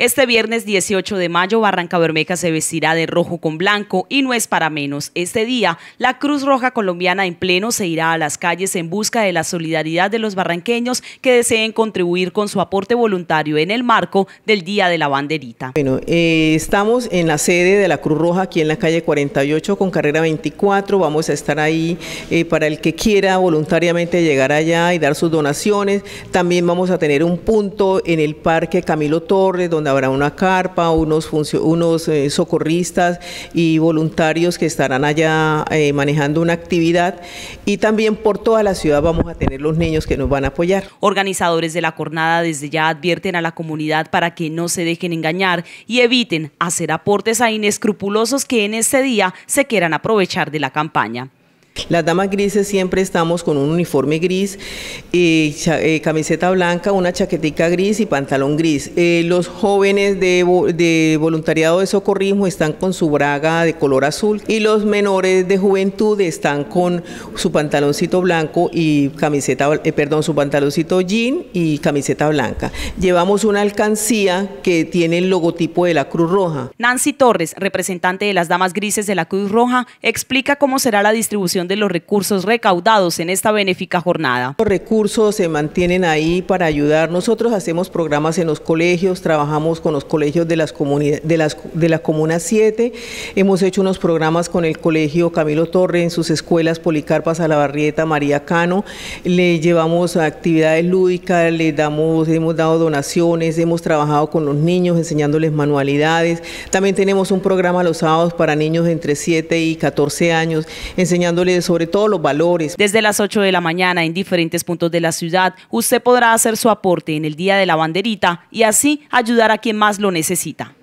Este viernes 18 de mayo, Barranca Bermeja se vestirá de rojo con blanco y no es para menos. Este día, la Cruz Roja Colombiana en pleno se irá a las calles en busca de la solidaridad de los barranqueños que deseen contribuir con su aporte voluntario en el marco del Día de la Banderita. Bueno, eh, estamos en la sede de la Cruz Roja aquí en la calle 48 con carrera 24. Vamos a estar ahí eh, para el que quiera voluntariamente llegar allá y dar sus donaciones. También vamos a tener un punto en el Parque Camilo Torres, donde habrá una carpa, unos, unos eh, socorristas y voluntarios que estarán allá eh, manejando una actividad y también por toda la ciudad vamos a tener los niños que nos van a apoyar. Organizadores de la jornada desde ya advierten a la comunidad para que no se dejen engañar y eviten hacer aportes a inescrupulosos que en este día se quieran aprovechar de la campaña. Las damas grises siempre estamos con un uniforme gris, eh, eh, camiseta blanca, una chaquetica gris y pantalón gris. Eh, los jóvenes de, de, voluntariado de socorrismo están con su braga de color azul y los menores de juventud están con su pantaloncito blanco y camiseta, perdón, su pantaloncito jean y camiseta blanca. Llevamos una alcancía que tiene el logotipo de la Cruz Roja. Nancy Torres, representante de las damas grises de la Cruz Roja, explica cómo será la distribución de los recursos recaudados en esta benéfica jornada. Los recursos se mantienen ahí para ayudar. Nosotros hacemos programas en los colegios, trabajamos con los colegios de, las de, las, de la Comuna 7, hemos hecho unos programas con el Colegio Camilo Torre en sus escuelas Policarpa, Salabarrieta, María Cano, le llevamos actividades lúdicas, le damos, hemos dado donaciones, hemos trabajado con los niños enseñándoles manualidades, también tenemos un programa los sábados para niños entre 7 y 14 años enseñándoles sobre todo los valores. Desde las 8 de la mañana en diferentes puntos de la ciudad, usted podrá hacer su aporte en el Día de la Banderita y así ayudar a quien más lo necesita.